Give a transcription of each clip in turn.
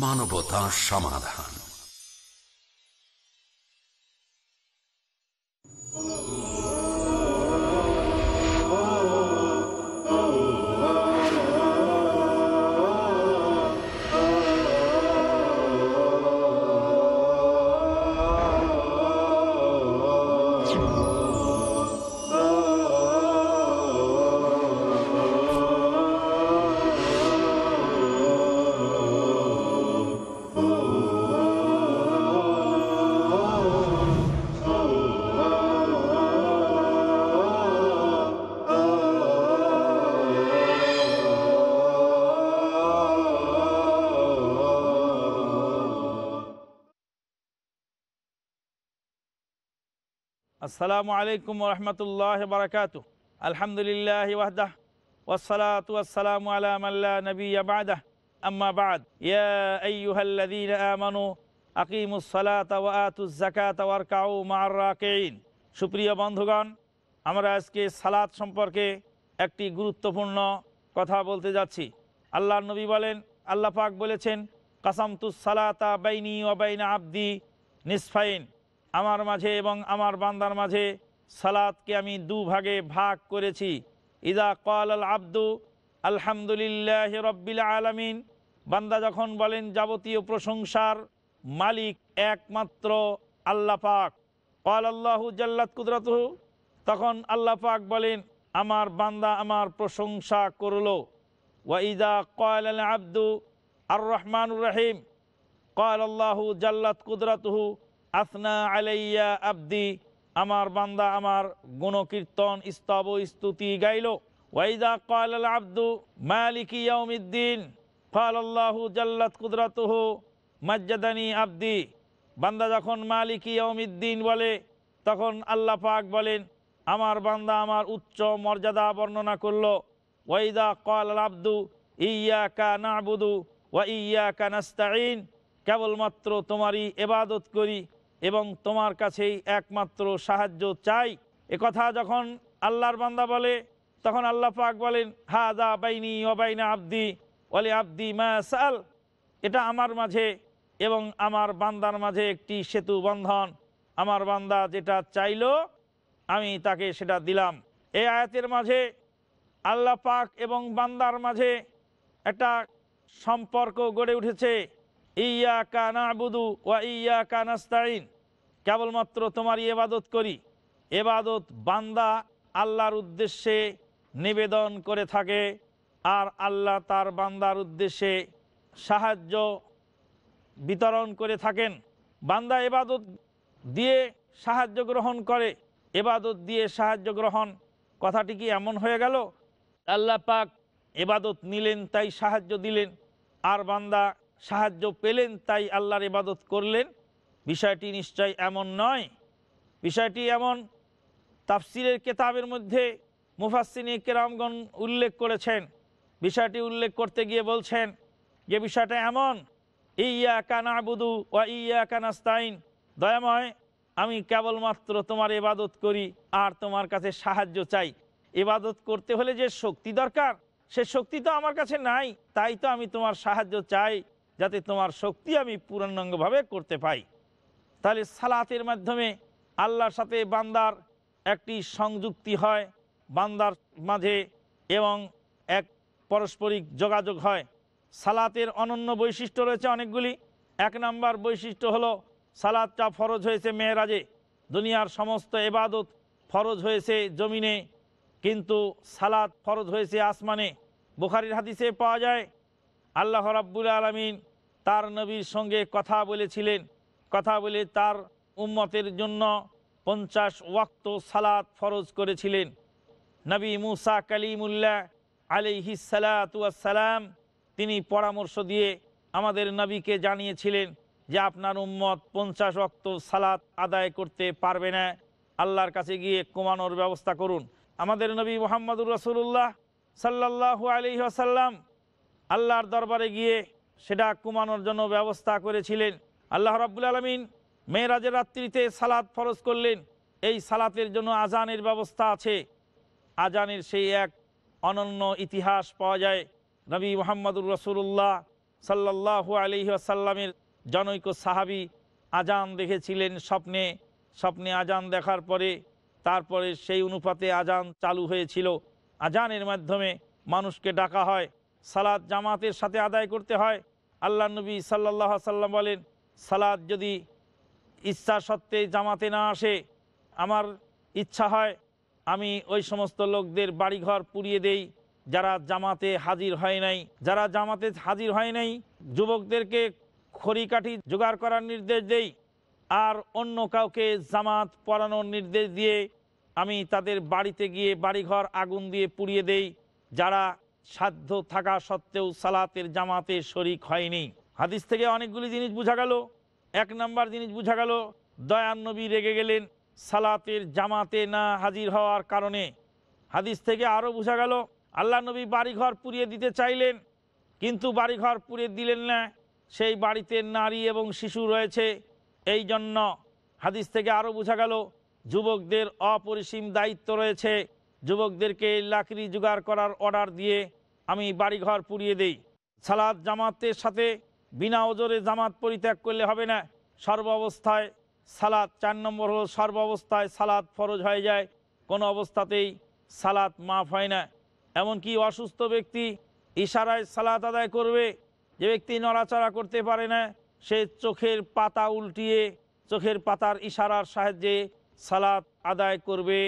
মানবতা সমাধান আসসালামু আলাইকুম রহমতুল্লাহ বারকাত আলহামদুলিল্লাহ ওয়াহদাহ والصلاة والسلام على من لا نبي بعده أما بعد يا أيها الذين آمنوا أقيموا الصلاة وآتوا الزكاة واركعوا مع الراكعين সুপ্রিয় বন্ধুগণ আমরা আজকে সালাত সম্পর্কে একটি গুরুত্বপূর্ণ কথা বলতে যাচ্ছি আল্লাহ নবী বলেন আল্লাহ পাক বলেছেন কাসামতুস সালাতা বাইনি ও বাইনা আব্দি নিসফাইন আমার মাঝে এবং আমার বান্দার মাঝে সালাদকে আমি দুভাগে ভাগ করেছি ইদা কল আল আব্দু আলহামদুলিল্লাহ রব্বিল আলমিন বান্দা যখন বলেন যাবতীয় প্রশংসার মালিক একমাত্র আল্লাহ পাক কল আল্লাহ জাল্লাত কুদরত তখন আল্লাহ পাক বলেন আমার বান্দা আমার প্রশংসা করল ওয়াইদা কয়াল আব্দু আর রহমানুর রাহিম কয়াল আল্লাহ জাল্লাত কুদরতহু আসনা আলাইয়া আব্দি আমার বান্দা আমার গুণকীর্তন স্তব স্তুতি গাইল ওয়াইদা কাল আল আব্দু মালিক ইয়াউমিদ্দিন ফাল জাল্লাত কুদরাতুহু মজ্জাদানি আব্দি বান্দা যখন মালিক ইয়াউমিদ্দিন বলে তখন আল্লাহ পাক বলেন আমার বান্দা আমার উচ্চ মর্যাদা বর্ণনা করল ওয়াইদা কাল আল আব্দু ইয়া কা না বুদু ওয়া ইয়া কা নাস্তাইন কেবলমাত্র তোমারই এবাদত করি এবং তোমার কাছেই একমাত্র সাহায্য চাই এ কথা যখন আল্লাহর বান্দা বলে তখন আল্লাহ পাক বলেন হা দা বাইনি অবাইনা আব্দি ওয়ালি আব্দি মা সাল এটা আমার মাঝে এবং আমার বান্দার মাঝে একটি সেতু বন্ধন আমার বান্দা যেটা চাইল আমি তাকে সেটা দিলাম এই আয়াতের মাঝে আল্লাহ পাক এবং বান্দার মাঝে একটা সম্পর্ক গড়ে উঠেছে কানা ওয়া ইয়া কেবলমাত্র তোমার এবাদত করি এবাদত বান্দা আল্লাহর উদ্দেশ্যে নিবেদন করে থাকে আর আল্লাহ তার বান্দার উদ্দেশ্যে সাহায্য বিতরণ করে থাকেন বান্দা এবাদত দিয়ে সাহায্য গ্রহণ করে এবাদত দিয়ে সাহায্য গ্রহণ কথাটি কি এমন হয়ে গেল আল্লাহ পাক এবাদত নিলেন তাই সাহায্য দিলেন আর বান্দা সাহায্য পেলেন তাই আল্লাহর ইবাদত করলেন বিষয়টি নিশ্চয় এমন নয় বিষয়টি এমন তাফসিরের কেতাবের মধ্যে মুফাসিনী কেরামগণ উল্লেখ করেছেন বিষয়টি উল্লেখ করতে গিয়ে বলছেন যে বিষয়টা এমন ইয়া কানা বুধু ওয়া ইয়া কানাস্তাইন দয়াময় আমি কেবলমাত্র তোমার ইবাদত করি আর তোমার কাছে সাহায্য চাই ইবাদত করতে হলে যে শক্তি দরকার সে শক্তি তো আমার কাছে নাই তাই তো আমি তোমার সাহায্য চাই যাতে তোমার শক্তি আমি পূর্ণাঙ্গভাবে করতে পাই তাহলে সালাতের মাধ্যমে আল্লাহর সাথে বান্দার একটি সংযুক্তি হয় বান্দার মাঝে এবং এক পারস্পরিক যোগাযোগ হয় সালাতের অনন্য বৈশিষ্ট্য রয়েছে অনেকগুলি এক নাম্বার বৈশিষ্ট্য হলো সালাদটা ফরজ হয়েছে মেয়েরাজে দুনিয়ার সমস্ত এবাদত ফরজ হয়েছে জমিনে কিন্তু সালাদ ফরজ হয়েছে আসমানে বুখারির হাদিসে পাওয়া যায় আল্লাহ রাব্বুল আলমিন তার নবীর সঙ্গে কথা বলেছিলেন কথা বলে তার উম্মতের জন্য পঞ্চাশ ওয়াক্ত সালাত ফরজ করেছিলেন নবী মুসা কালিমুল্লাহ আলিহি সালাম তিনি পরামর্শ দিয়ে আমাদের নবীকে জানিয়েছিলেন যে আপনার উম্মত পঞ্চাশ ওক্ত সালাত আদায় করতে পারবে না আল্লাহর কাছে গিয়ে কমানোর ব্যবস্থা করুন আমাদের নবী মোহাম্মদুর রসুল্লাহ সাল্লাহ আলি আসাল্লাম আল্লাহর দরবারে গিয়ে সেটা কুমানোর জন্য ব্যবস্থা করেছিলেন আল্লাহ রাবুল আলমিন মেয়েরাজের রাত্রিতে সালাত ফরজ করলেন এই সালাতের জন্য আজানের ব্যবস্থা আছে আজানের সেই এক অনন্য ইতিহাস পাওয়া যায় নবী মোহাম্মদুর রসুল্লাহ সাল্লাহু আলহি আসাল্লামের জনৈক সাহাবি আজান দেখেছিলেন স্বপ্নে স্বপ্নে আজান দেখার পরে তারপরে সেই অনুপাতে আজান চালু হয়েছিল আজানের মাধ্যমে মানুষকে ডাকা হয় সালাদ জামাতের সাথে আদায় করতে হয় আল্লাহ নবী সাল্লাহ সাল্লাম বলেন সালাদ যদি ইচ্ছা সত্ত্বে জামাতে না আসে আমার ইচ্ছা হয় আমি ওই সমস্ত লোকদের বাড়িঘর পুড়িয়ে দেই যারা জামাতে হাজির হয় নাই যারা জামাতে হাজির হয় নাই যুবকদেরকে খড়িকাঠি জোগাড় করার নির্দেশ দেই আর অন্য কাউকে জামাত পড়ানোর নির্দেশ দিয়ে আমি তাদের বাড়িতে গিয়ে বাড়িঘর আগুন দিয়ে পুড়িয়ে দেই যারা সাধ্য থাকা সত্ত্বেও সালাতের জামাতে শরিক হয়নি হাদিস থেকে অনেকগুলি জিনিস বোঝা গেল এক নাম্বার জিনিস বোঝা গেল দয়ান্নবী রেগে গেলেন সালাতের জামাতে না হাজির হওয়ার কারণে হাদিস থেকে আরও বোঝা গেল আল্লাহ নবী বাড়িঘর পুড়িয়ে দিতে চাইলেন কিন্তু বাড়িঘর পুড়িয়ে দিলেন না সেই বাড়িতে নারী এবং শিশু রয়েছে এই জন্য হাদিস থেকে আরও বোঝা গেল যুবকদের অপরিসীম দায়িত্ব রয়েছে যুবকদেরকে লাকড়ি জোগাড় করার অর্ডার দিয়ে আমি বাড়িঘর পুড়িয়ে দেই সালাদ জামাতের সাথে বিনা ওজরে জামাত পরিত্যাগ করলে হবে না সর্বাবস্থায় সালাদ চার নম্বর হল সর্বাবস্থায় সালাদ ফরজ হয়ে যায় কোনো অবস্থাতেই সালাদ মাফ হয় না এমনকি অসুস্থ ব্যক্তি ইশারায় সালাদ আদায় করবে যে ব্যক্তি নড়াচড়া করতে পারে না সে চোখের পাতা উল্টিয়ে চোখের পাতার ইশারার সাহায্যে সালাদ আদায় করবে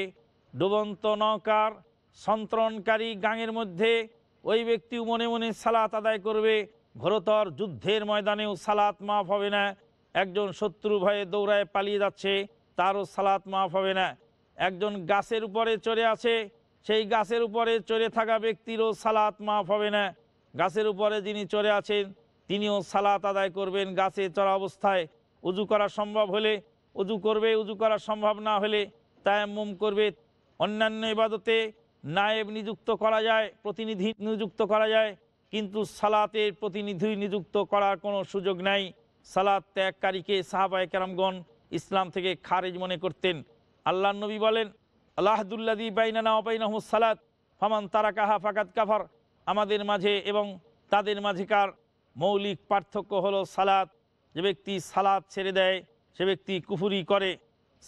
ডুবন্ত নৌকার সন্ত্রণকারী গাঙের মধ্যে ওই ব্যক্তিও মনে মনে সালাত আদায় করবে ঘোরতর যুদ্ধের ময়দানেও সালাত মাফ হবে না একজন শত্রু ভয়ে দৌড়ায় পালিয়ে যাচ্ছে তারও সালাত মাফ হবে না একজন গাছের উপরে চড়ে আছে সেই গাছের উপরে চড়ে থাকা ব্যক্তিরও সালাত মাফ হবে না গাছের উপরে যিনি চড়ে আছেন তিনিও সালাত আদায় করবেন গাছে চড়া অবস্থায় উজু করা সম্ভব হলে উজু করবে উজু করা সম্ভব না হলে মুম করবে অন্যান্য ইবাদতে নায়েব নিযুক্ত করা যায় প্রতিনিধি নিযুক্ত করা যায় কিন্তু সালাতের প্রতিনিধি নিযুক্ত করার কোনো সুযোগ নাই সালাত ত্যাগকারীকে সাহাবায় কেরামগণ ইসলাম থেকে খারেজ মনে করতেন আল্লাহ নবী বলেন আল্লাহদুল্লাদি বাইনানা অবাইনাহ সালাত ফামান তারা কাহা ফাকাত কাফার আমাদের মাঝে এবং তাদের মাঝেকার মৌলিক পার্থক্য হলো সালাত যে ব্যক্তি সালাত ছেড়ে দেয় সে ব্যক্তি কুফুরি করে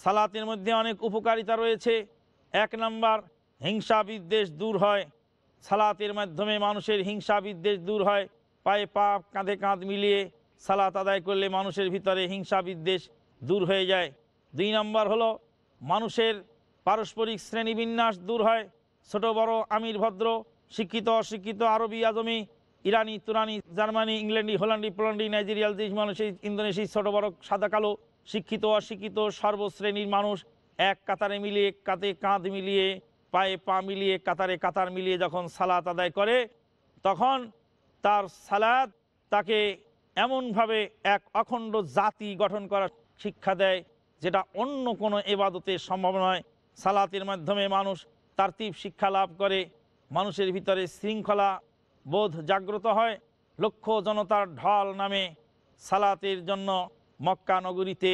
সালাতের মধ্যে অনেক উপকারিতা রয়েছে এক নম্বর হিংসা বিদ্বেষ দূর হয় সালাতের মাধ্যমে মানুষের হিংসা বিদ্বেষ দূর হয় পায়ে পা কাঁধে কাঁধ মিলিয়ে সালাত আদায় করলে মানুষের ভিতরে হিংসা বিদ্বেষ দূর হয়ে যায় দুই নম্বর হলো মানুষের পারস্পরিক শ্রেণীবিন্যাস দূর হয় ছোট বড় আমির ভদ্র শিক্ষিত অশিক্ষিত আরবি আজমি ইরানি তুরানি জার্মানি ইংল্যান্ডি হোল্যান্ডি পোল্যান্ডি নাইজেরিয়াল দেশ মানুষ ইন্দোনেশিয়া ছোট বড় সাদা কালো শিক্ষিত অশিক্ষিত সর্বশ্রেণীর মানুষ এক কাতারে মিলিয়ে কাঁধে কাঁধ মিলিয়ে পায়ে পা মিলিয়ে কাতারে কাতার মিলিয়ে যখন সালাত আদায় করে তখন তার সালাদ তাকে এমনভাবে এক অখণ্ড জাতি গঠন করার শিক্ষা দেয় যেটা অন্য কোনো এবাদতে সম্ভব নয় সালাতের মাধ্যমে মানুষ তীব শিক্ষা লাভ করে মানুষের ভিতরে শৃঙ্খলা বোধ জাগ্রত হয় লক্ষ জনতার ঢল নামে সালাতের জন্য মক্কা নগরীতে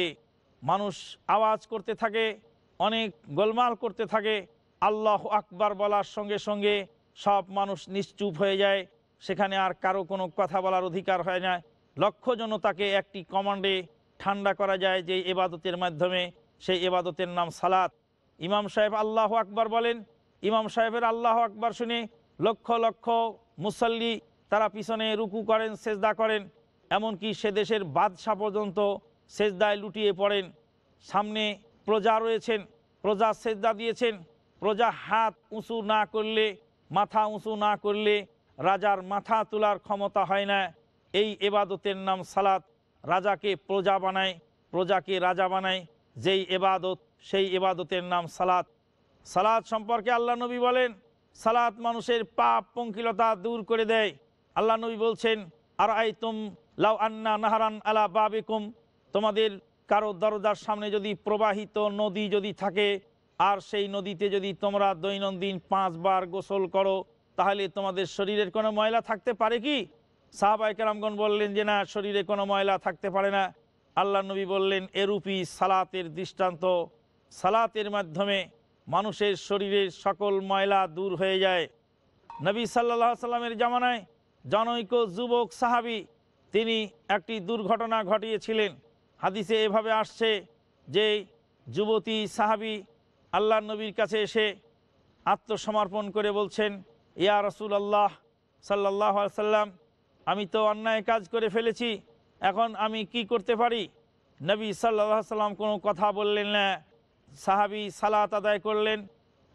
মানুষ আওয়াজ করতে থাকে অনেক গোলমাল করতে থাকে আল্লাহ আকবার বলার সঙ্গে সঙ্গে সব মানুষ নিশ্চুপ হয়ে যায় সেখানে আর কারো কোনো কথা বলার অধিকার হয় না লক্ষ্যজনও তাকে একটি কমান্ডে ঠান্ডা করা যায় যে এবাদতের মাধ্যমে সেই এবাদতের নাম সালাত ইমাম সাহেব আল্লাহ আকবার বলেন ইমাম সাহেবের আল্লাহ আকবার শুনে লক্ষ লক্ষ মুসল্লি তারা পিছনে রুকু করেন সেজদা করেন এমনকি সে দেশের বাদশাহ পর্যন্ত সেজদায় লুটিয়ে পড়েন সামনে প্রজা রয়েছেন প্রজা সেজদা দিয়েছেন প্রজা হাত উঁচু না করলে মাথা উঁচু না করলে রাজার মাথা তোলার ক্ষমতা হয় না এই এবাদতের নাম সালাত রাজাকে প্রজা বানায় প্রজাকে রাজা বানায় যেই এবাদত সেই এবাদতের নাম সালাত সালাদ সম্পর্কে আল্লাহ নবী বলেন সালাত মানুষের পাপ পঙ্কিলতা দূর করে দেয় আল্লাহ নবী বলছেন আর আই তুম লাউ আন্না নাহারান আলা বাবেকুম তোমাদের কারো দরজার সামনে যদি প্রবাহিত নদী যদি থাকে আর সেই নদীতে যদি তোমরা দৈনন্দিন পাঁচবার গোসল করো তাহলে তোমাদের শরীরের কোনো ময়লা থাকতে পারে কি সাহাবাই কেরামগণ বললেন যে না শরীরে কোনো ময়লা থাকতে পারে না আল্লাহ নবী বললেন এরূপি সালাতের দৃষ্টান্ত সালাতের মাধ্যমে মানুষের শরীরের সকল ময়লা দূর হয়ে যায় নবী সাল্লাহ সাল্লামের জামানায় জনৈক যুবক সাহাবি তিনি একটি দুর্ঘটনা ঘটিয়েছিলেন হাদিসে এভাবে আসছে যে যুবতী সাহাবি আল্লাহ নবীর কাছে এসে আত্মসমর্পণ করে বলছেন ইয়া রসুল আল্লাহ সাল্লাহ সাল্লাম আমি তো অন্যায় কাজ করে ফেলেছি এখন আমি কি করতে পারি নবী সাল্লাহ সাল্লাম কোনো কথা বললেন না সাহাবি সালাত আদায় করলেন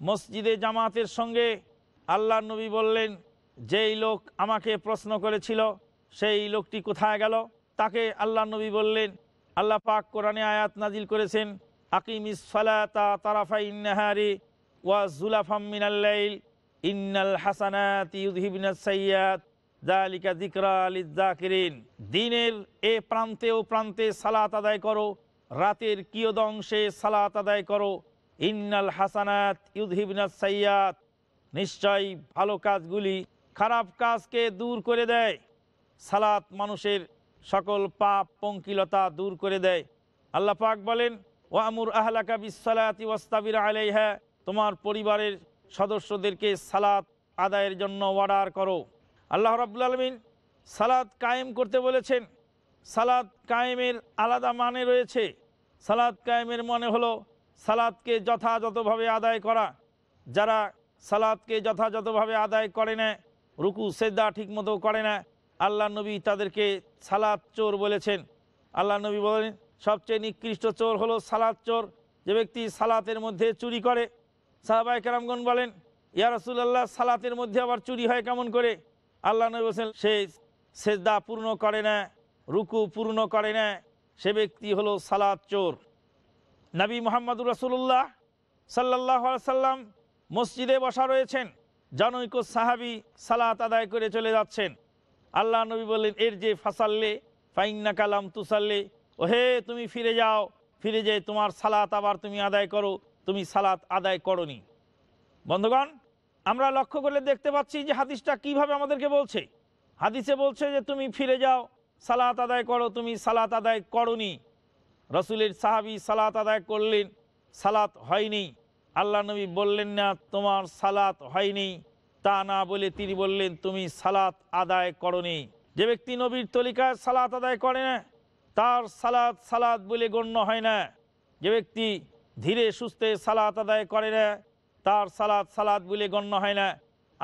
মসজিদে জামাতের সঙ্গে আল্লাহ নবী বললেন যেই লোক আমাকে প্রশ্ন করেছিল সেই লোকটি কোথায় গেল তাকে আল্লাহ নবী বললেন আল্লাহ পাক কোরআনে আয়াত নাজিল করেছেন আকিম ইন্নাল জালিকা দিনের এ প্রান্তে ও প্রান্তে সালাত আদায় করো রাতের কিয়দ অংশে সালাত আদায় করো ইন্নাল হাসানাত ইউদহিবনাস সৈয়াদ নিশ্চয় ভালো কাজগুলি খারাপ কাজকে দূর করে দেয় সালাত মানুষের সকল পাপ পঙ্কিলতা দূর করে দেয় আল্লাহ পাক বলেন ওয়ামুর আহলাকা বিশালাতি ওয়াস্তাবির আলাইহা তোমার পরিবারের সদস্যদেরকে সালাত আদায়ের জন্য অর্ডার করো আল্লাহ রাবুল আলমিন সালাদ কায়েম করতে বলেছেন সালাদ কায়েমের আলাদা মানে রয়েছে সালাদ কায়েমের মানে হলো সালাদকে যথাযথভাবে আদায় করা যারা সালাদকে যথাযথভাবে আদায় করে না রুকু সেদ্দা ঠিকমতো করে না আল্লাহ নবী তাদেরকে সালাদ চোর বলেছেন আল্লাহ নবী বলেন সবচেয়ে নিকৃষ্ট চোর হলো সালাদ চোর যে ব্যক্তি সালাতের মধ্যে চুরি করে সাহাবাই কেরামগণ বলেন ইয়া রসুল্লাহ সালাতের মধ্যে আবার চুরি হয় কেমন করে আল্লাহ নবী বলছেন সে সেজদা পূর্ণ করে না রুকু পূর্ণ করে না সে ব্যক্তি হলো সালাদ চোর নবী মোহাম্মদুর রসুল্লাহ সাল্লাহ সাল্লাম মসজিদে বসা রয়েছেন জনৈক সাহাবি সালাত আদায় করে চলে যাচ্ছেন আল্লাহ নবী বলেন এর যে ফাসাল্লে ফাইন্না কালাম তুসাল্লে ওহে তুমি ফিরে যাও ফিরে যেয়ে তোমার সালাত আবার তুমি আদায় করো তুমি সালাত আদায় করনি বন্ধুগণ আমরা লক্ষ্য করলে দেখতে পাচ্ছি যে হাদিসটা কিভাবে আমাদেরকে বলছে হাদিসে বলছে যে তুমি ফিরে যাও সালাত আদায় করো তুমি সালাত আদায় করনি রসুলের সাহাবি সালাত আদায় করলেন সালাত হয়নি আল্লাহ নবী বললেন না তোমার সালাত হয়নি তা না বলে তিনি বললেন তুমি সালাত আদায় করনি যে ব্যক্তি নবীর তলিকায় সালাত আদায় করে না তার সালাত সালাত বলে গণ্য হয় না যে ব্যক্তি ধীরে সুস্থে সালাত আদায় করে না তার সালাত সালাত বলে গণ্য হয় না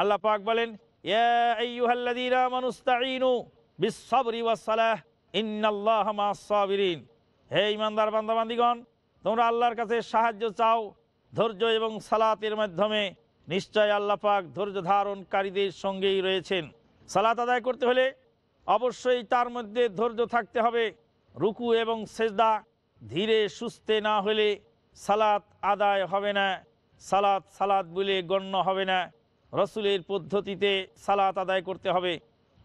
আল্লাহ পাক বলেন হে ইমানদার বান্দাবান্দিগণ তোমরা আল্লাহর কাছে সাহায্য চাও ধৈর্য এবং সালাতের মাধ্যমে নিশ্চয় আল্লাপাক ধৈর্য ধারণকারীদের সঙ্গেই রয়েছেন সালাত আদায় করতে হলে অবশ্যই তার মধ্যে ধৈর্য থাকতে হবে রুকু এবং সেজদা ধীরে সুস্থে না হলে সালাত আদায় হবে না সালাত সালাত বলে গণ্য হবে না রসুলের পদ্ধতিতে সালাত আদায় করতে হবে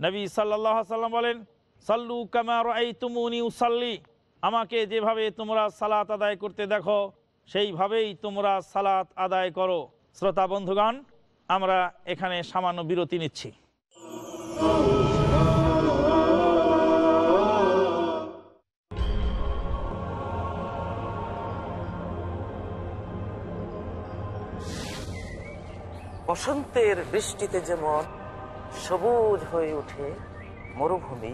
নবী সাল্লাহ সাল্লাম বলেন সাল্লু কামার এই তুমুনি উসাল্লি আমাকে যেভাবে তোমরা সালাত আদায় করতে দেখো সেইভাবেই তোমরা সালাত আদায় করো শ্রোতা বন্ধুগণ আমরা এখানে সামান্য বিরতি নিচ্ছি বসন্তের বৃষ্টিতে যেমন সবুজ হয়ে ওঠে মরুভূমি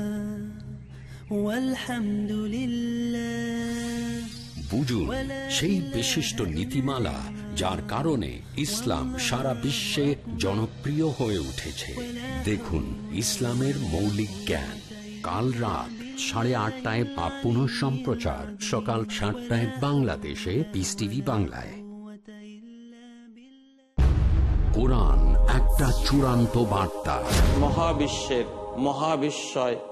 বুঝুন সেই বিশিষ্ট নীতিমালা যার কারণে ইসলাম সারা বিশ্বে জনপ্রিয় হয়ে উঠেছে দেখুন ইসলামের মৌলিক জ্ঞান কাল রাত সাড়ে আটটায় বা পুনঃ সম্প্রচার সকাল সাতটায় বাংলাদেশে পিস বাংলায় কোরআন একটা চূড়ান্ত বার্তা মহাবিশ্বের মহাবিশ্বয়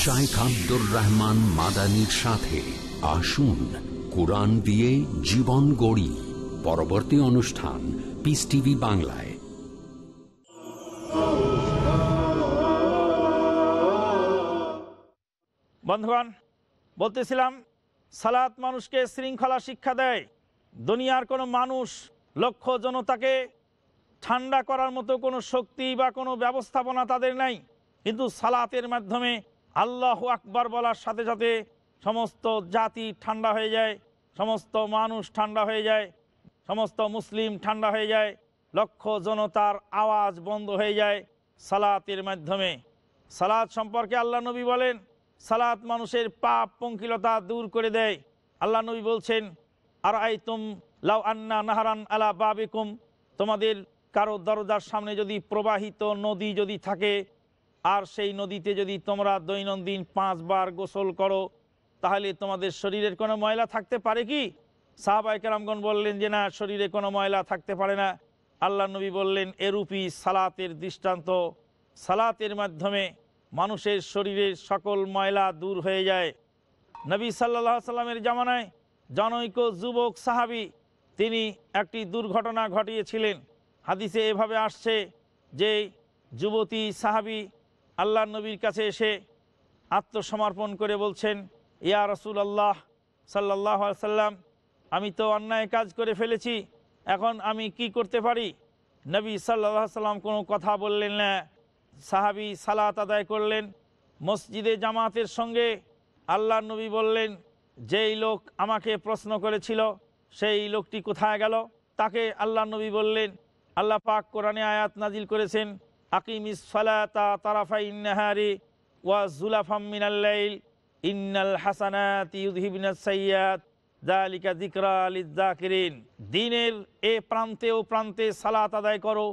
শাইখ আব্দুর রহমান মাদানির সাথে আসুন কোরআন দিয়ে জীবন গড়ি পরবর্তী অনুষ্ঠান পিস টিভি বাংলায় বন্ধুগণ বলতেছিলাম সালাত মানুষকে শৃঙ্খলা শিক্ষা দেয় দুনিয়ার কোনো মানুষ লক্ষ জনতাকে ঠান্ডা করার মতো কোনো শক্তি বা কোনো ব্যবস্থাপনা তাদের নাই কিন্তু সালাতের মাধ্যমে আল্লাহ আকবার বলার সাথে সাথে সমস্ত জাতি ঠান্ডা হয়ে যায় সমস্ত মানুষ ঠান্ডা হয়ে যায় সমস্ত মুসলিম ঠান্ডা হয়ে যায় লক্ষ জনতার আওয়াজ বন্ধ হয়ে যায় সালাতের মাধ্যমে সালাদ সম্পর্কে আল্লাহ নবী বলেন সালাত মানুষের পাপ পঙ্কিলতা দূর করে দেয় আল্লাহ নবী বলছেন আর তুম লাউ আন্না নাহারান আলা বাবেকুম তোমাদের কারো দরজার সামনে যদি প্রবাহিত নদী যদি থাকে আর সেই নদীতে যদি তোমরা দৈনন্দিন পাঁচবার গোসল করো তাহলে তোমাদের শরীরের কোনো ময়লা থাকতে পারে কি সাহাবাইকালামগণ বললেন যে না শরীরে কোনো ময়লা থাকতে পারে না আল্লাহ নবী বললেন এরূপই সালাতের দৃষ্টান্ত সালাতের মাধ্যমে মানুষের শরীরের সকল ময়লা দূর হয়ে যায় নবী সাল্লাহ সাল্লামের জামানায় জনৈক যুবক সাহাবি তিনি একটি দুর্ঘটনা ঘটিয়েছিলেন হাদিসে এভাবে আসছে যে যুবতী সাহাবি আল্লাহ নবীর কাছে এসে আত্মসমর্পণ করে বলছেন ইয়া রসুল আল্লাহ সাল্লাহ সাল্লাম আমি তো অন্যায় কাজ করে ফেলেছি এখন আমি কি করতে পারি নবী সাল্লাহ সাল্লাম কোনো কথা বললেন না সাহাবি সালাত আদায় করলেন মসজিদে জামাতের সঙ্গে আল্লাহ নবী বললেন যেই লোক আমাকে প্রশ্ন করেছিল সেই লোকটি কোথায় গেল তাকে আল্লাহ নবী বললেন আল্লাহ পাক কোরআনে আয়াত নাজিল করেছেন তারাফাই নাহারি দিনের এ প্রান্তে ও প্রান্তে সালাত আদায় করো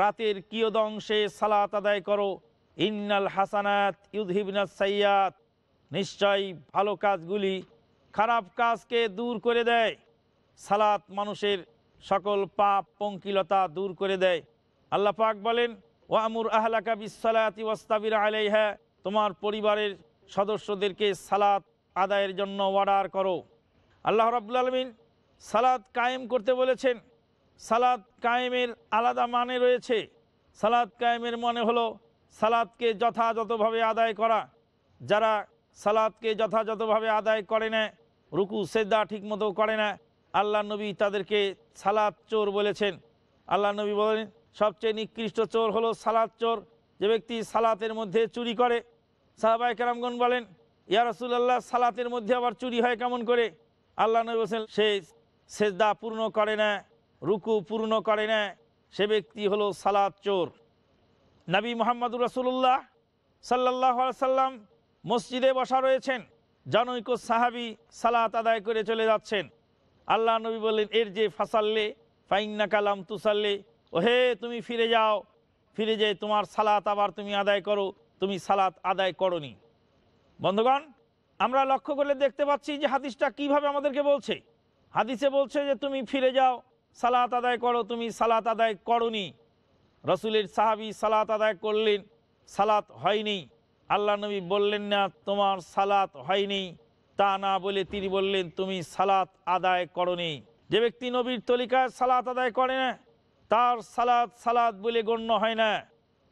রাতের কিয়দ অংশে সালাত আদায় করো ইন্নাল হাসানাত ইউদহিবিনাস সৈয়াদ নিশ্চয়ই ভালো কাজগুলি খারাপ কাজকে দূর করে দেয় সালাত মানুষের সকল পাপ পঙ্কিলতা দূর করে দেয় আল্লাহ পাক বলেন ওয়ামুর আহলাকা বিসালাতি ওয়াস্তাবির আলাইহা তোমার পরিবারের সদস্যদেরকে সালাত আদায়ের জন্য অর্ডার করো আল্লাহ রাবুল আলমিন সালাদ কায়েম করতে বলেছেন সালাদ কায়েমের আলাদা মানে রয়েছে সালাদ কায়েমের মানে হলো সালাদকে যথাযথভাবে আদায় করা যারা সালাদকে যথাযথভাবে আদায় করে না রুকু সেদ্দা ঠিকমতো করে না আল্লাহ নবী তাদেরকে সালাদ চোর বলেছেন আল্লাহ নবী বলেন সবচেয়ে নিকৃষ্ট চোর হলো সালাদ চোর যে ব্যক্তি সালাতের মধ্যে চুরি করে সাহাবাই কেরামগণ বলেন ইয়া রসুল্লাহ সালাতের মধ্যে আবার চুরি হয় কেমন করে আল্লাহ নবী বলছেন সে সেজদা পূর্ণ করে না রুকু পূর্ণ করে না সে ব্যক্তি হলো সালাদ চোর নাবী মোহাম্মদুর রসুল্লাহ সাল্লাহ সাল্লাম মসজিদে বসা রয়েছেন জনৈক সাহাবি সালাত আদায় করে চলে যাচ্ছেন আল্লাহ নবী বললেন এর যে ফাসাল্লে ফাইন্না কালাম তুসাল্লে হে তুমি ফিরে যাও ফিরে যেয়ে তোমার সালাত আবার তুমি আদায় করো তুমি সালাত আদায় করনি বন্ধুগণ আমরা লক্ষ্য করলে দেখতে পাচ্ছি যে হাদিসটা কিভাবে আমাদেরকে বলছে হাদিসে বলছে যে তুমি ফিরে যাও সালাত আদায় করো তুমি সালাত আদায় করনি রসুলের সাহাবি সালাত আদায় করলেন সালাত হয়নি আল্লাহ নবী বললেন না তোমার সালাত হয়নি তা না বলে তিনি বললেন তুমি সালাত আদায় করনি যে ব্যক্তি নবীর তলিকায় সালাত আদায় করে না তার সালাদ সালাদ বলে গণ্য হয় না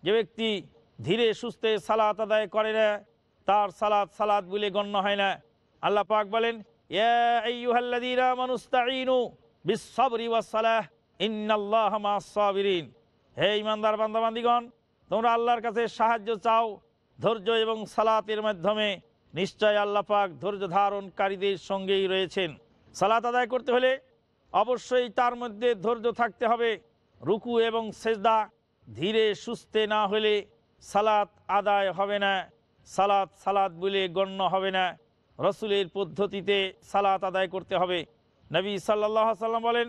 যে ব্যক্তি ধীরে সুস্থে সালাত আদায় করে না তার সালাদ সালাদ বলে গণ্য হয় না আল্লাহ পাক বলেন হে ইমানদার বান্দাবান্দিগণ তোমরা আল্লাহর কাছে সাহায্য চাও ধৈর্য এবং সালাতের মাধ্যমে নিশ্চয় আল্লাহ পাক ধৈর্য ধারণকারীদের সঙ্গেই রয়েছেন সালাত আদায় করতে হলে অবশ্যই তার মধ্যে ধৈর্য থাকতে হবে রুকু এবং সেজদা ধীরে সুস্থে না হলে সালাত আদায় হবে না সালাত সালাত বলে গণ্য হবে না রসুলের পদ্ধতিতে সালাত আদায় করতে হবে নবী সাল্লাহ সাল্লাম বলেন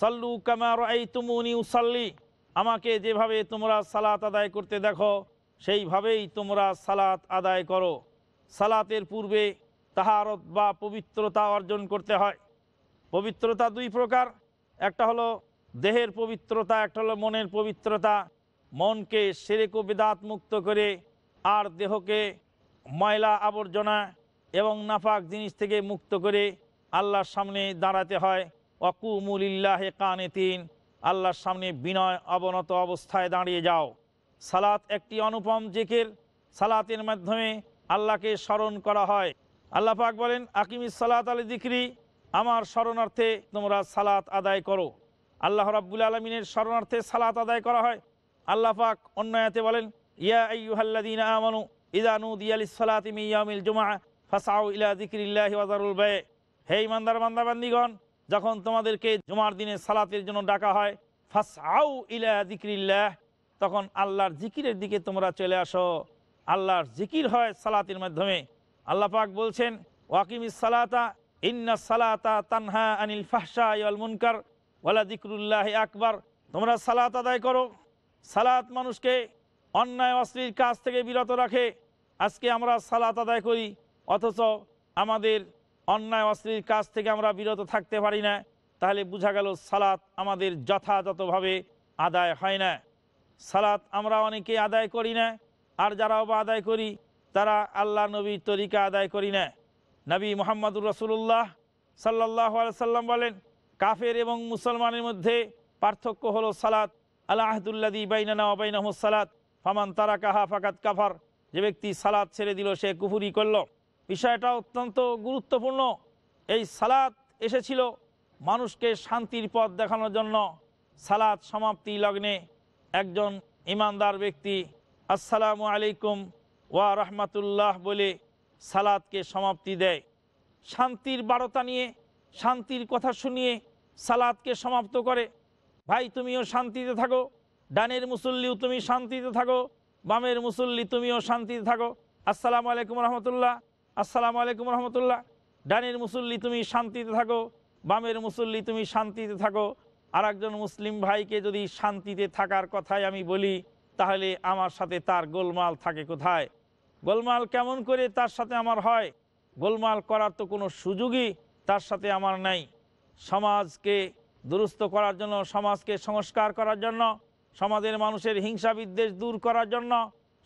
সাল্লু কামার এই তুমুনি উসাল্লি আমাকে যেভাবে তোমরা সালাত আদায় করতে দেখো সেইভাবেই তোমরা সালাত আদায় করো সালাতের পূর্বে তাহারত বা পবিত্রতা অর্জন করতে হয় পবিত্রতা দুই প্রকার একটা হলো দেহের পবিত্রতা একটা হলো মনের পবিত্রতা মনকে সেরে বেদাত মুক্ত করে আর দেহকে ময়লা আবর্জনা এবং নাফাক জিনিস থেকে মুক্ত করে আল্লাহর সামনে দাঁড়াতে হয় অকুমুলিল্লাহে কানে তিন আল্লাহর সামনে বিনয় অবনত অবস্থায় দাঁড়িয়ে যাও সালাত একটি অনুপম জেকের সালাতের মাধ্যমে আল্লাহকে স্মরণ করা হয় আল্লাহ পাক বলেন আকিমিস সালাত আলী দিকরি আমার স্মরণার্থে তোমরা সালাত আদায় করো আল্লাহ রাব্বুল আলমিনের স্মরণার্থে সালাত আদায় করা হয় আল্লাহ পাক অন্যায়াতে বলেন ইয়া আইহাল্লাদিন আমানু ইদানু দিয়ালি সালাতিম ইয়ামিল জুমা ফাসাউ ইলা জিকিরিল্লাহি ওয়াজারুল বে হে ইমানদার বান্দাবান্দিগণ যখন তোমাদেরকে জুমার দিনে সালাতের জন্য ডাকা হয় ফাসাউ ইলা জিকিরিল্লাহ তখন আল্লাহর জিকিরের দিকে তোমরা চলে আসো আল্লাহর জিকির হয় সালাতের মাধ্যমে আল্লাহ পাক বলছেন ওয়াকিম সালাতা ইন্না সালাতা তানহা আনিল ফাহশা ইয়াল মুনকার ওলা দিকরুল্লাহ আকবার তোমরা সালাত আদায় করো সালাত মানুষকে অন্যায় অশ্লীর কাজ থেকে বিরত রাখে আজকে আমরা সালাত আদায় করি অথচ আমাদের অন্যায় অশ্লীর কাজ থেকে আমরা বিরত থাকতে পারি না তাহলে বোঝা গেল সালাত আমাদের যথাযথভাবে আদায় হয় না সালাত আমরা অনেকে আদায় করি না আর যারাও বা আদায় করি তারা আল্লাহ নবীর তরিকা আদায় করি না নবী মোহাম্মদুর রসুল্লাহ সাল্লাহ সাল্লাম বলেন কাফের এবং মুসলমানের মধ্যে পার্থক্য হল সালাত আল্লাহ আহদুল্লাদি বাইনানা অবাইনাহ সালাত ফামান তারা কাহা ফাকাত কাফার যে ব্যক্তি সালাদ ছেড়ে দিল সে কুফুরি করল বিষয়টা অত্যন্ত গুরুত্বপূর্ণ এই সালাদ এসেছিল মানুষকে শান্তির পথ দেখানোর জন্য সালাদ সমাপ্তি লগ্নে একজন ইমানদার ব্যক্তি আসসালামু আলাইকুম ওয়া রহমাতুল্লাহ বলে সালাদকে সমাপ্তি দেয় শান্তির বারতা নিয়ে শান্তির কথা শুনিয়ে সালাদকে সমাপ্ত করে ভাই তুমিও শান্তিতে থাকো ডানের মুসল্লিও তুমি শান্তিতে থাকো বামের মুসল্লি তুমিও শান্তিতে থাকো আসসালামু আলাইকুম রহমতুল্লাহ আসসালামু আলাইকুম রহমতুল্লাহ ডানের মুসল্লি তুমি শান্তিতে থাকো বামের মুসল্লি তুমি শান্তিতে থাকো আর একজন মুসলিম ভাইকে যদি শান্তিতে থাকার কথাই আমি বলি তাহলে আমার সাথে তার গোলমাল থাকে কোথায় গোলমাল কেমন করে তার সাথে আমার হয় গোলমাল করার তো কোনো সুযোগই তার সাথে আমার নাই সমাজকে দুরুস্ত করার জন্য সমাজকে সংস্কার করার জন্য সমাজের মানুষের হিংসা বিদ্বেষ দূর করার জন্য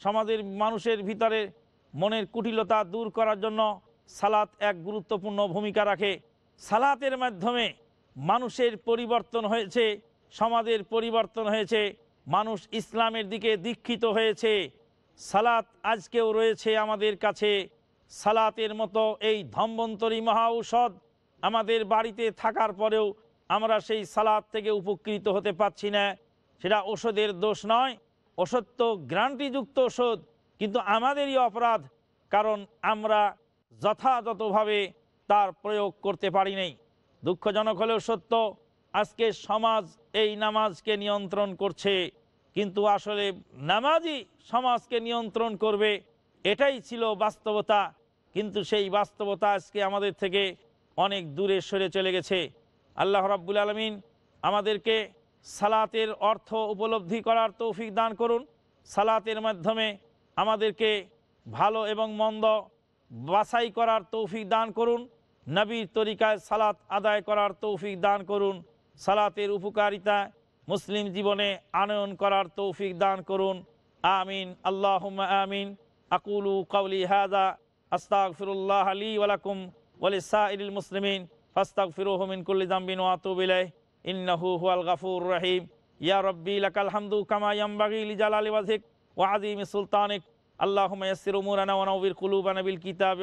সমাজের মানুষের ভিতরে মনের কুটিলতা দূর করার জন্য সালাত এক গুরুত্বপূর্ণ ভূমিকা রাখে সালাতের মাধ্যমে মানুষের পরিবর্তন হয়েছে সমাজের পরিবর্তন হয়েছে মানুষ ইসলামের দিকে দীক্ষিত হয়েছে সালাত আজকেও রয়েছে আমাদের কাছে সালাতের মতো এই ধম্বন্তরী মহা ঔষধ আমাদের বাড়িতে থাকার পরেও আমরা সেই সালাদ থেকে উপকৃত হতে পাচ্ছি না সেটা ওষুধের দোষ নয় ওষুধ তো গ্রান্টিযুক্ত ওষুধ কিন্তু আমাদেরই অপরাধ কারণ আমরা যথাযথভাবে তার প্রয়োগ করতে পারি নাই দুঃখজনক হলেও সত্য আজকে সমাজ এই নামাজকে নিয়ন্ত্রণ করছে কিন্তু আসলে নামাজই সমাজকে নিয়ন্ত্রণ করবে এটাই ছিল বাস্তবতা কিন্তু সেই বাস্তবতা আজকে আমাদের থেকে অনেক দূরে সরে চলে গেছে আল্লাহ রাব্বুল আলমিন আমাদেরকে সালাতের অর্থ উপলব্ধি করার তৌফিক দান করুন সালাতের মাধ্যমে আমাদেরকে ভালো এবং মন্দ বাছাই করার তৌফিক দান করুন নবীর তরিকায় সালাত আদায় করার তৌফিক দান করুন সালাতের উপকারিতা মুসলিম জীবনে আনয়ন করার তৌফিক দান করুন আমিন আল্লাহ আমিন আকুলু কাউলি হাদা আস্তাক ফিরুল্লাহ আলী ওয়ালাকুম বলে সাইল মুসলিমিন ফাস্তাক ফিরোহমিন কুল্লি জাম্বিন ওয়াতুবিলাই ইন্নাহু সুলতানিক আল্লাহুম্মা ইয়াসসির উমুরানা ওয়া নাওবির কুলুবানা বিল কিতাবি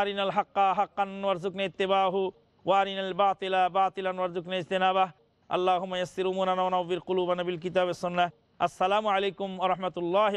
আরিনাল হাক্কা হাক্কান ওয়ারজুকনি ইত্তিবাহু ওয়া আরিনাল বাতিলা বাতিলান ওয়ারজুকনি ইজতিনাবাহ আসসালামু আলাইকুম ওয়া রাহমাতুল্লাহি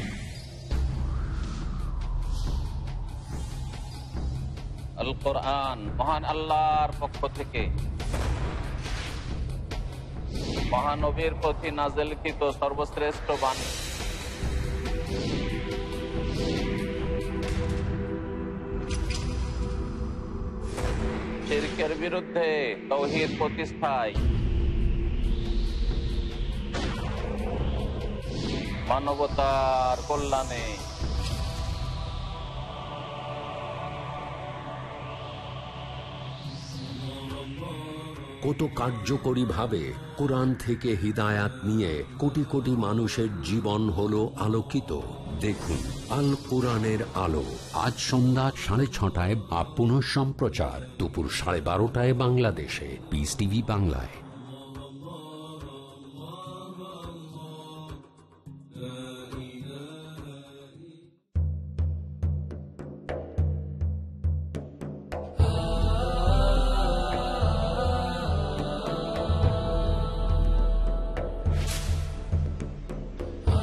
আল কোরআন মহান আল্লাহর পক্ষ থেকে মহানবীর প্রতি নাজেলকৃত সর্বশ্রেষ্ঠ বাণী বিরুদ্ধে প্রতিষ্ঠায় মানবতার কল্যাণে কত কার্যকরীভাবে কোরআন থেকে হৃদায়াত নিয়ে কোটি কোটি মানুষের জীবন হল আলোকিত দেখুন আল কোরআনের আলো আজ সন্ধ্যা সাড়ে ছটায় বা পুনঃ সম্প্রচার দুপুর সাড়ে বারোটায় বাংলাদেশে পিস টিভি বাংলায়